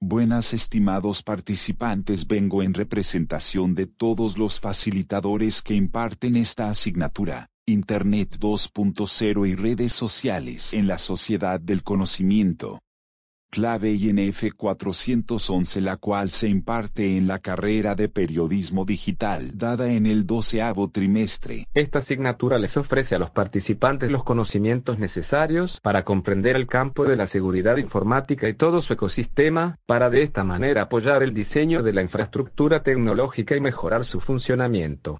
Buenas estimados participantes, vengo en representación de todos los facilitadores que imparten esta asignatura, Internet 2.0 y redes sociales en la sociedad del conocimiento, clave INF 411 la cual se imparte en la carrera de periodismo digital dada en el doceavo trimestre. Esta asignatura les ofrece a los participantes los conocimientos necesarios para comprender el campo de la seguridad informática y todo su ecosistema, para de esta manera apoyar el diseño de la infraestructura tecnológica y mejorar su funcionamiento.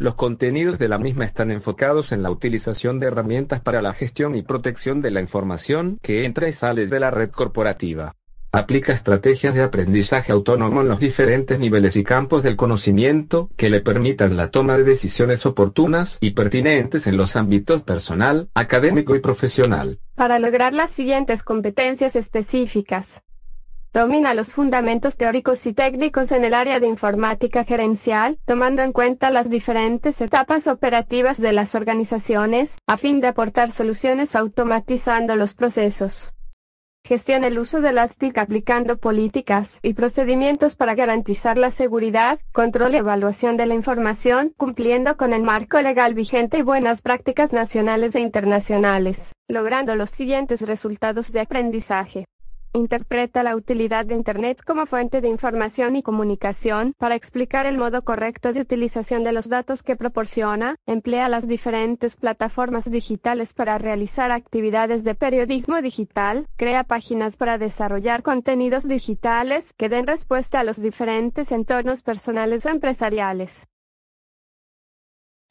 Los contenidos de la misma están enfocados en la utilización de herramientas para la gestión y protección de la información que entra y sale de la red corporativa. Aplica estrategias de aprendizaje autónomo en los diferentes niveles y campos del conocimiento que le permitan la toma de decisiones oportunas y pertinentes en los ámbitos personal, académico y profesional. Para lograr las siguientes competencias específicas. Domina los fundamentos teóricos y técnicos en el área de informática gerencial, tomando en cuenta las diferentes etapas operativas de las organizaciones, a fin de aportar soluciones automatizando los procesos. Gestiona el uso de las TIC aplicando políticas y procedimientos para garantizar la seguridad, control y evaluación de la información, cumpliendo con el marco legal vigente y buenas prácticas nacionales e internacionales, logrando los siguientes resultados de aprendizaje interpreta la utilidad de Internet como fuente de información y comunicación para explicar el modo correcto de utilización de los datos que proporciona, emplea las diferentes plataformas digitales para realizar actividades de periodismo digital, crea páginas para desarrollar contenidos digitales que den respuesta a los diferentes entornos personales o empresariales.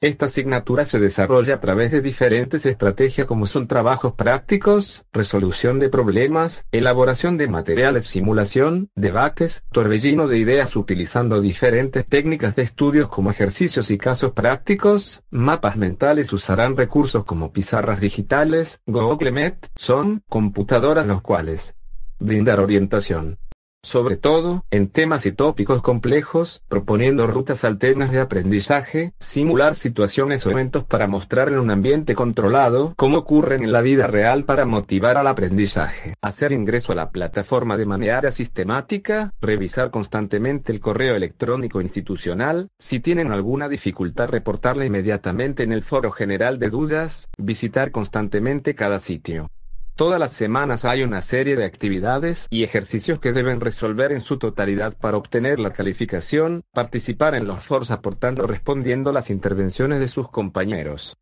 Esta asignatura se desarrolla a través de diferentes estrategias como son trabajos prácticos, resolución de problemas, elaboración de materiales, simulación, debates, torbellino de ideas utilizando diferentes técnicas de estudios como ejercicios y casos prácticos, mapas mentales usarán recursos como pizarras digitales, Google Met, son computadoras los cuales brindar orientación sobre todo, en temas y tópicos complejos, proponiendo rutas alternas de aprendizaje, simular situaciones o eventos para mostrar en un ambiente controlado cómo ocurren en la vida real para motivar al aprendizaje, hacer ingreso a la plataforma de manera sistemática, revisar constantemente el correo electrónico institucional, si tienen alguna dificultad reportarla inmediatamente en el foro general de dudas, visitar constantemente cada sitio. Todas las semanas hay una serie de actividades y ejercicios que deben resolver en su totalidad para obtener la calificación, participar en los foros aportando respondiendo las intervenciones de sus compañeros.